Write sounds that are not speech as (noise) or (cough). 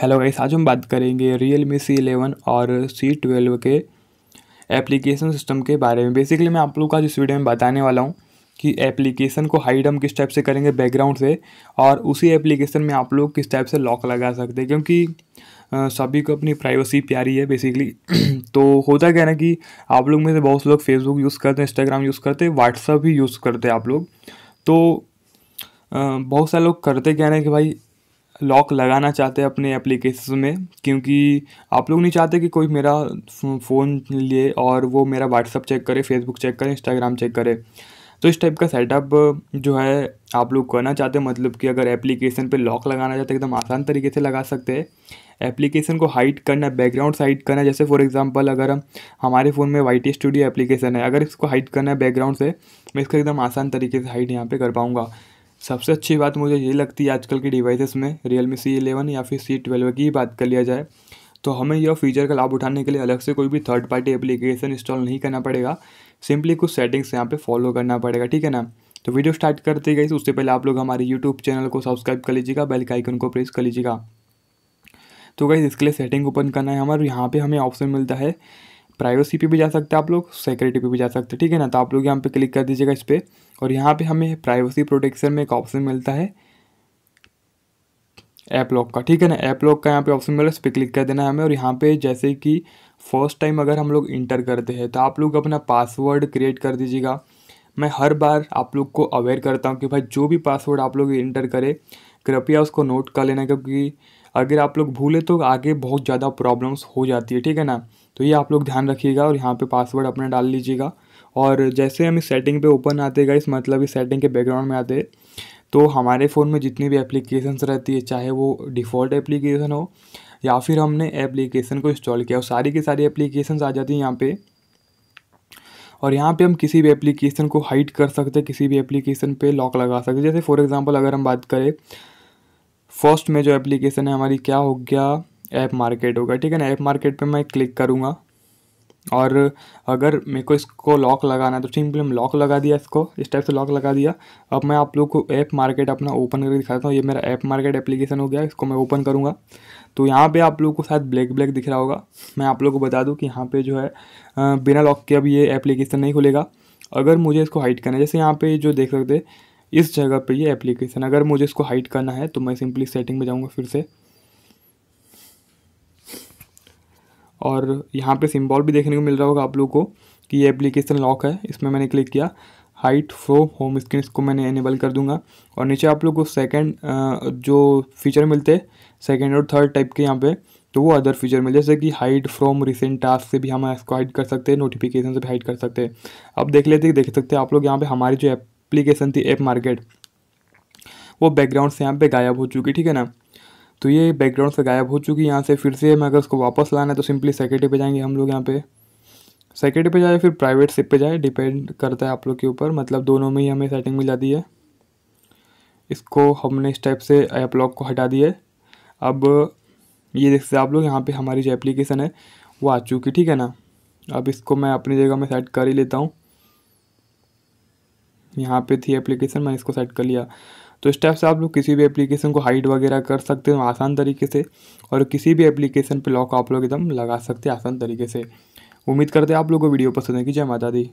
hello guys आज हम बात करेंगे रियल मी सी एलेवन और सी ट्वेल्व के एप्लीकेशन सिस्टम के बारे में बेसिकली मैं आप लोग का इस वीडियो में बताने वाला हूँ कि एप्लीकेशन को हाइड हम किस टाइप से करेंगे बैकग्राउंड से और उसी एप्लीकेशन में आप लोग किस टाइप से लॉक लगा सकते हैं क्योंकि सभी को अपनी प्राइवेसी प्यारी है बेसिकली (clears throat) तो होता क्या ना कि आप लोग में से बहुत से लोग फेसबुक यूज़ करते हैं इंस्टाग्राम यूज़ करते हैं व्हाट्सअप भी यूज़ करते हैं आप लोग तो बहुत सारे लोग करते क्या ना कि भाई लॉक लगाना चाहते हैं अपने एप्लीकेशन में क्योंकि आप लोग नहीं चाहते कि कोई मेरा फ़ोन लिए और वो मेरा व्हाट्सअप चेक करे फेसबुक चेक करे इंस्टाग्राम चेक करे तो इस टाइप का सेटअप जो है आप लोग करना चाहते हैं मतलब कि अगर एप्लीकेशन पे लॉक लगाना चाहते हैं तो एकदम आसान तरीके से लगा सकते हैं एप्लीकेशन को हाइड करना बैकग्राउंड से हाइड करना जैसे फॉर एग्जांपल अगर हम हमारे फ़ोन में वाई स्टूडियो एप्लीकेशन है अगर इसको हाइट करना है बैकग्राउंड से मैं इसको एकदम आसान तरीके से हाइट यहाँ पर कर पाऊँगा सबसे अच्छी बात मुझे ये लगती है आजकल के डिवाइसेस में रियल मी सी इलेवन या फिर सी ट्वेल्व की बात कर लिया जाए तो हमें यह फीचर का लाभ उठाने के लिए अलग से कोई भी थर्ड पार्टी एप्लीकेशन इंस्टॉल नहीं करना पड़ेगा सिंपली कुछ सेटिंग्स यहाँ पे फॉलो करना पड़ेगा ठीक है ना तो वीडियो स्टार्ट करते गई उससे पहले आप लोग हमारे यूट्यूब चैनल को सब्सक्राइब कर लीजिएगा बेल का आइकन को प्रेस कर लीजिएगा तो गई इसके लिए सेटिंग ओपन करना है हमारे यहाँ पर हमें ऑप्शन मिलता है प्राइवेसी पे भी जा सकते हैं आप लोग सिक्योरिटी पे भी जा सकते हैं ठीक है ना तो आप लोग यहाँ पे क्लिक कर दीजिएगा इस पर और यहाँ पे हमें प्राइवेसी प्रोटेक्शन में एक ऑप्शन मिलता है ऐप लॉक का ठीक है ना ऐप लॉक का यहाँ पे ऑप्शन मिल रहा है इस पर क्लिक कर देना है हमें और यहाँ पे जैसे कि फर्स्ट टाइम अगर हम लोग इंटर करते हैं तो आप लोग अपना पासवर्ड क्रिएट कर दीजिएगा मैं हर बार आप लोग को अवेयर करता हूँ कि भाई जो भी पासवर्ड आप लोग इंटर करें कृपया उसको नोट कर लेना क्योंकि अगर आप लोग भूलें तो आगे बहुत ज़्यादा प्रॉब्लम्स हो जाती है ठीक है ना तो ये आप लोग ध्यान रखिएगा और यहाँ पे पासवर्ड अपना डाल लीजिएगा और जैसे हम इस सेटिंग पे ओपन आते गए इस मतलब इस सेटिंग के बैकग्राउंड में आते तो हमारे फ़ोन में जितनी भी एप्लीकेशंस रहती है चाहे वो डिफ़ॉल्ट एप्लीकेशन हो या फिर हमने एप्लीकेशन को इंस्टॉल किया और सारी की सारी एप्लीकेशन आ जाती हैं यहाँ पर और यहाँ पे हम किसी भी एप्लीकेशन को हाइट कर सकते हैं किसी भी एप्लीकेशन पे लॉक लगा सकते हैं जैसे फॉर एग्जांपल अगर हम बात करें फर्स्ट में जो एप्लीकेशन है हमारी क्या हो गया ऐप मार्केट होगा ठीक है ना ऐप मार्केट पे मैं क्लिक करूँगा और अगर मेरे को इसको लॉक लगाना है तो सिंपली हम लॉक लगा दिया इसको इस टाइप से लॉक लगा दिया अब मैं आप लोग को ऐप मार्केट अपना ओपन करके दिखाता हूँ ये मेरा ऐप मार्केट एप्लीकेशन हो गया इसको मैं ओपन करूँगा तो यहाँ पे आप लोग को शायद ब्लैक ब्लैक दिख रहा होगा मैं आप लोग को बता दूँ कि यहाँ पर जो है बिना लॉक के अब ये एप्लीकेशन नहीं खुलेगा अगर मुझे इसको हाइड करना है जैसे यहाँ पे जो देख सकते इस जगह पर ये एप्लीकेशन अगर मुझे इसको हाइड करना है तो मैं सिंपली सेटिंग में जाऊँगा फिर से और यहाँ पे सिम्बॉल भी देखने को मिल रहा होगा आप लोगों को कि ये एप्लीकेशन लॉक है इसमें मैंने क्लिक किया हाइट फ्रो होम स्क्रीन इसको मैंने इनेबल कर दूंगा और नीचे आप लोग को सेकेंड जो फीचर मिलते हैं सेकेंड और थर्ड टाइप के यहाँ पे तो वो अदर फीचर मिले जैसे कि हाइड फ्रॉम रिसेंट टास्क से भी हम इसको हाइड कर सकते हैं नोटिफिकेशन से भी हाइड कर सकते हैं अब देख लेते देख सकते हैं आप लोग यहाँ पे हमारी जो एप्लीकेशन थी ऐप मार्केट वो बैकग्राउंड से यहाँ पे गायब हो चुकी ठीक है ना तो ये बैकग्राउंड से गायब हो चुकी है यहाँ से फिर से मैं अगर उसको वापस लाना है तो सिंपली सेक्रेटरी पे जाएंगे हम लोग यहाँ पे सेक्रेटरी पे जाए फिर प्राइवेट सिप पे जाए डिपेंड करता है आप लोग के ऊपर मतलब दोनों में ही हमें सेटिंग मिल जाती है इसको हमने इस टाइप से ऐप लॉक को हटा दिया अब ये देख सकते आप लोग यहाँ पर हमारी जो एप्लीकेशन है वो आ चुकी ठीक है ना अब इसको मैं अपनी जगह में सेट कर ही लेता हूँ यहाँ पे थी एप्लीकेशन मैंने इसको सेट कर लिया तो इस टाइप से आप लोग किसी भी एप्लीकेशन को हाइड वगैरह कर सकते हो आसान तरीके से और किसी भी एप्लीकेशन पर लॉक आप लोग एकदम लगा सकते हैं आसान तरीके से उम्मीद करते हैं आप लोगों को वीडियो पसंद है कि जय माता दी